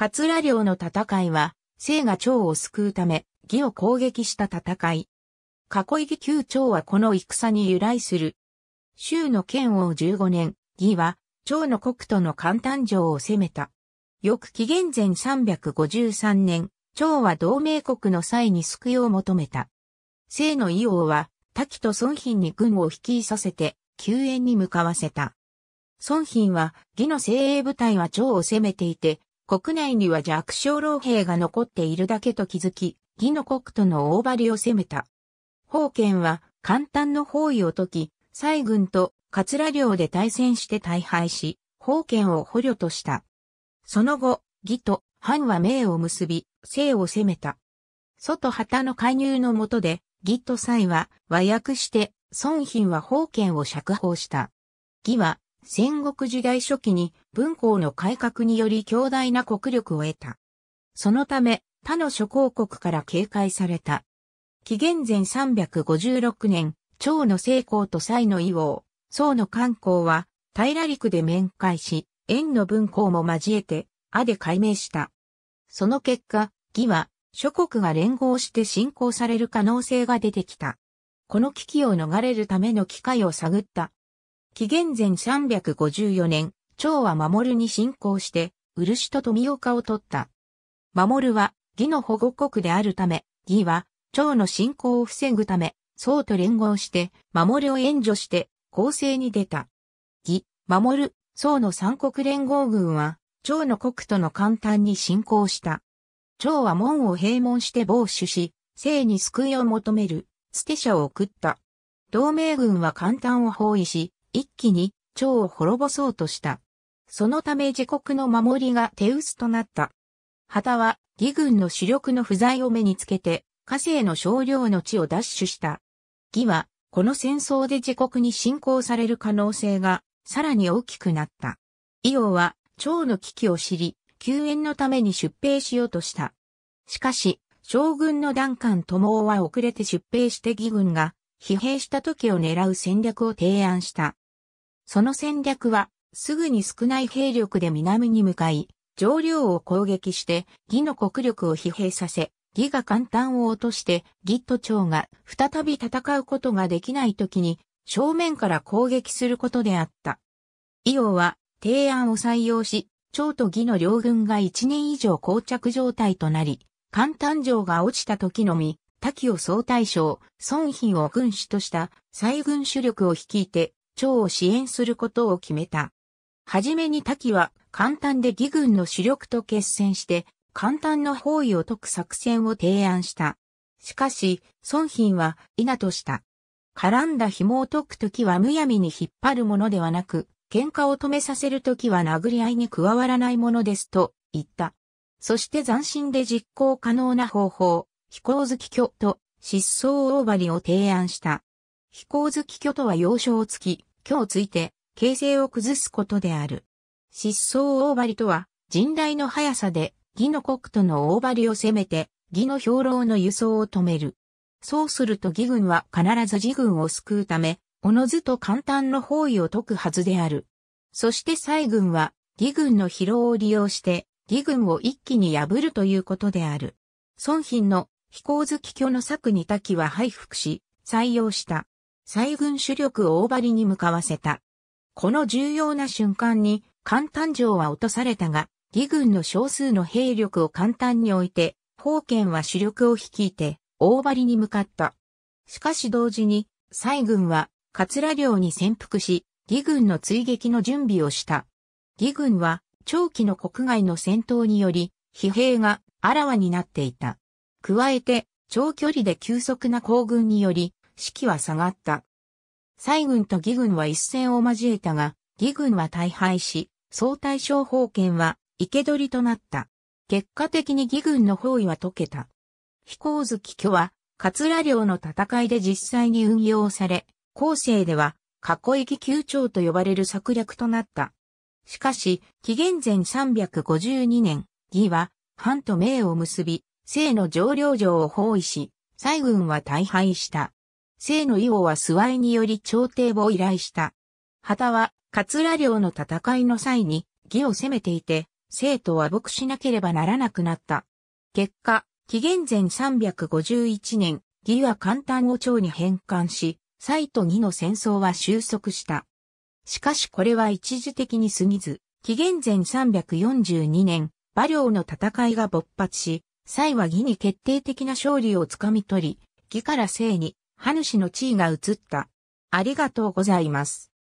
桂領の戦いは、生が蝶を救うため、義を攻撃した戦い。囲い義九蝶はこの戦に由来する。州の剣王15年、義は、蝶の国との簡単城を攻めた。翌紀元前353年、蝶は同盟国の際に救いを求めた。生の伊王は、滝と孫賓に軍を引きさせて、救援に向かわせた。孫賓は、義の精鋭部隊は蝶を攻めていて、国内には弱小老兵が残っているだけと気づき、義の国との大張りを攻めた。宝剣は簡単の包囲を解き、西軍と桂領で対戦して大敗し、宝剣を捕虜とした。その後、義と藩は名を結び、姓を攻めた。外旗の介入の下で、義と西は和訳して、孫賓は宝剣を釈放した。義は戦国時代初期に文法の改革により強大な国力を得た。そのため他の諸公国から警戒された。紀元前356年、趙の成功と蔡の異王、宋の観光は平陸で面会し、縁の文法も交えて、あで解明した。その結果、義は諸国が連合して進行される可能性が出てきた。この危機を逃れるための機会を探った紀元前354年、長は守に侵攻して、漆と富岡を取った。守は、義の保護国であるため、義は、長の侵攻を防ぐため、宋と連合して、守を援助して、攻勢に出た。義、守、宋の三国連合軍は、長の国との簡単に侵攻した。長は門を閉門して防守し、生に救いを求める、捨て者を送った。同盟軍は簡単を包囲し、一気に蝶を滅ぼそうとした。そのため自国の守りが手薄となった。旗は義軍の主力の不在を目につけて、火星の少量の地を奪取した。義は、この戦争で自国に侵攻される可能性が、さらに大きくなった。伊王は、蝶の危機を知り、救援のために出兵しようとした。しかし、将軍のダンカン友は遅れて出兵して義軍が疲弊した時を狙う戦略を提案した。その戦略は、すぐに少ない兵力で南に向かい、上領を攻撃して、義の国力を疲弊させ、義が簡単を落として、義と長が再び戦うことができない時に、正面から攻撃することであった。伊王は、提案を採用し、長と義の両軍が一年以上膠着状態となり、簡単城が落ちた時のみ、滝を総大将、孫妃を軍師とした、再軍主力を率いて、長を支援することを決めた。はじめに滝は簡単で義軍の主力と決戦して、簡単の包囲を解く作戦を提案した。しかし、孫賓は、否とした。絡んだ紐を解くときはむやみに引っ張るものではなく、喧嘩を止めさせるときは殴り合いに加わらないものですと言った。そして斬新で実行可能な方法、飛行月挙と失踪大張りを提案した。飛行月挙とは幼少をつき、今をついて、形勢を崩すことである。失踪大張とは、人大の速さで、義の国との大張りを攻めて、義の兵糧の輸送を止める。そうすると義軍は必ず自軍を救うため、おのずと簡単の包囲を解くはずである。そして西軍は、義軍の疲労を利用して、義軍を一気に破るということである。孫賓の飛行月居の策に滝は敗復し、採用した。西軍主力を大張りに向かわせた。この重要な瞬間に、簡単城は落とされたが、義軍の少数の兵力を簡単に置いて、宝剣は主力を率いて、大張りに向かった。しかし同時に、西軍は、桂領に潜伏し、義軍の追撃の準備をした。義軍は、長期の国外の戦闘により、疲弊があらわになっていた。加えて、長距離で急速な行軍により、士気は下がった。西軍と義軍は一戦を交えたが、義軍は大敗し、総大将封建は、生け捕りとなった。結果的に義軍の包囲は解けた。飛行月巨は、桂領の戦いで実際に運用され、後世では、囲い木球長と呼ばれる策略となった。しかし、紀元前352年、義は、藩と名を結び、西の上領城を包囲し、西軍は大敗した。生の伊王は諏訪により朝廷を依頼した。旗は、桂領の戦いの際に、義を攻めていて、生徒は牧しなければならなくなった。結果、紀元前351年、義は簡単を朝に返還し、蔡と義の戦争は収束した。しかしこれは一時的に過ぎず、紀元前342年、馬領の戦いが勃発し、蔡は義に決定的な勝利をつかみ取り、義から生に歯主の地位が移った。ありがとうございます。